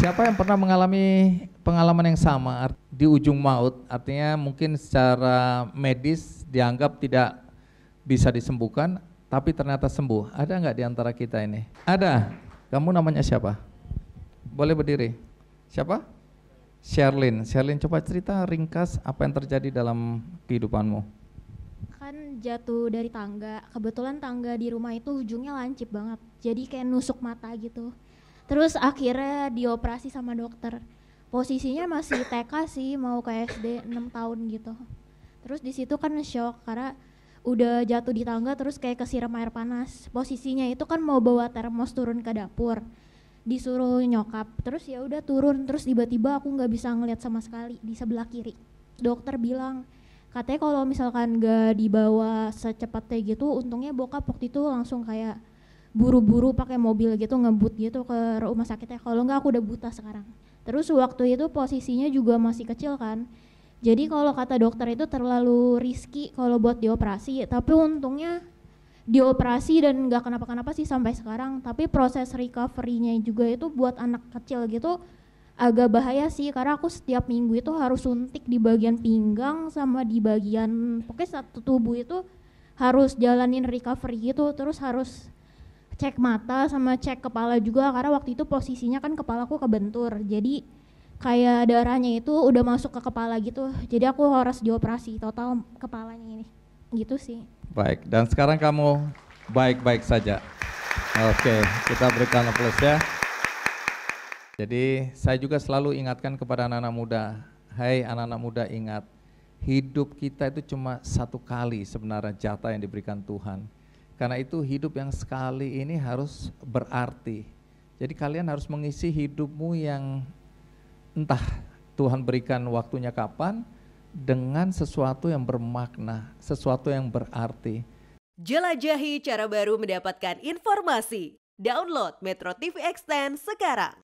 Siapa yang pernah mengalami pengalaman yang sama di ujung maut? Artinya mungkin secara medis dianggap tidak bisa disembuhkan, tapi ternyata sembuh. Ada nggak di antara kita ini? Ada. Kamu namanya siapa? Boleh berdiri. Siapa? Sherlyn. Sherlyn coba cerita ringkas apa yang terjadi dalam kehidupanmu. Kan jatuh dari tangga. Kebetulan tangga di rumah itu ujungnya lancip banget. Jadi kayak nusuk mata gitu terus akhirnya dioperasi sama dokter posisinya masih TK sih mau ke SD 6 tahun gitu terus di situ kan shock karena udah jatuh di tangga terus kayak kesiram air panas posisinya itu kan mau bawa termos turun ke dapur disuruh nyokap terus ya udah turun terus tiba-tiba aku nggak bisa ngeliat sama sekali di sebelah kiri dokter bilang katanya kalau misalkan gak dibawa secepatnya gitu untungnya bokap waktu itu langsung kayak buru-buru pakai mobil gitu ngebut gitu ke rumah sakitnya kalau enggak aku udah buta sekarang terus waktu itu posisinya juga masih kecil kan jadi kalau kata dokter itu terlalu riski kalau buat dioperasi tapi untungnya dioperasi dan nggak kenapa-kenapa sih sampai sekarang tapi proses recovery-nya juga itu buat anak kecil gitu agak bahaya sih karena aku setiap minggu itu harus suntik di bagian pinggang sama di bagian pokoknya satu tubuh itu harus jalanin recovery gitu terus harus cek mata sama cek kepala juga karena waktu itu posisinya kan kepalaku kebentur jadi kayak darahnya itu udah masuk ke kepala gitu jadi aku harus dioperasi total kepalanya ini gitu sih baik dan sekarang kamu baik-baik saja oke kita berikan plus ya jadi saya juga selalu ingatkan kepada anak-anak muda hai hey, anak-anak muda ingat hidup kita itu cuma satu kali sebenarnya jatah yang diberikan Tuhan karena itu hidup yang sekali ini harus berarti. Jadi kalian harus mengisi hidupmu yang entah Tuhan berikan waktunya kapan dengan sesuatu yang bermakna, sesuatu yang berarti. Jelajahi cara baru mendapatkan informasi. Download Metro TV Extend sekarang.